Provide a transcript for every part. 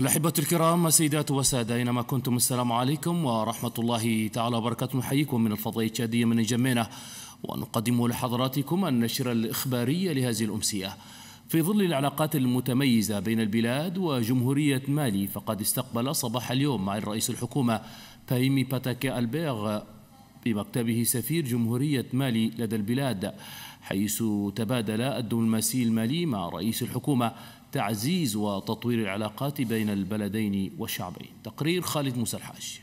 الأحبة الكرام السيدات والسادة أينما كنتم السلام عليكم ورحمة الله تعالى وبركاته نحييكم من الفضاء الشادية من الجمينة ونقدم لحضراتكم النشرة الإخبارية لهذه الأمسية في ظل العلاقات المتميزة بين البلاد وجمهورية مالي فقد استقبل صباح اليوم مع الرئيس الحكومة فايمي باتاكي ألبيغ بمكتبه سفير جمهورية مالي لدى البلاد حيث تبادل الدبلوماسي المالي مع رئيس الحكومة تعزيز وتطوير العلاقات بين البلدين والشعبين تقرير خالد موسى الحاج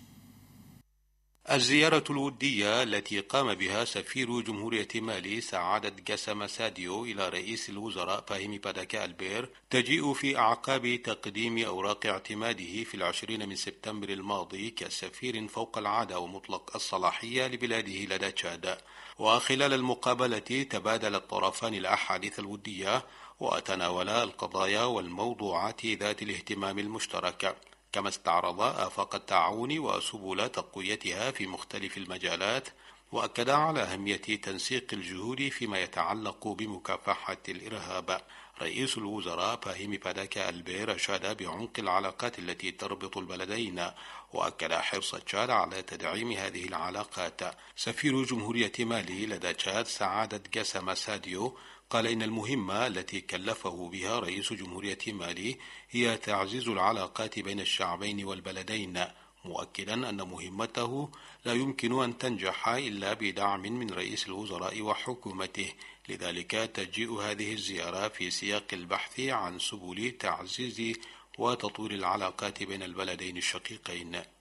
الزيارة الودية التي قام بها سفير جمهورية مالي سعادة جسم ساديو إلى رئيس الوزراء فهمي باداكا البير تجيء في أعقاب تقديم أوراق اعتماده في العشرين من سبتمبر الماضي كسفير فوق العادة ومطلق الصلاحية لبلاده لدى تشاد وخلال المقابلة تبادل الطرفان الأحاديث الودية وتناولا القضايا والموضوعات ذات الاهتمام المشترك كما استعرض آفاق التعاون وسبل تقويتها في مختلف المجالات وأكد على أهمية تنسيق الجهود فيما يتعلق بمكافحة الإرهاب رئيس الوزراء فاهيم باداكا البير أشاد بعمق العلاقات التي تربط البلدين وأكد حرص تشاد على تدعيم هذه العلاقات سفير جمهورية مالي لدى تشاد سعادة جسم ساديو قال إن المهمة التي كلفه بها رئيس جمهورية مالي هي تعزيز العلاقات بين الشعبين والبلدين مؤكدا أن مهمته لا يمكن أن تنجح إلا بدعم من رئيس الوزراء وحكومته لذلك تجيء هذه الزيارة في سياق البحث عن سبل تعزيز وتطوير العلاقات بين البلدين الشقيقين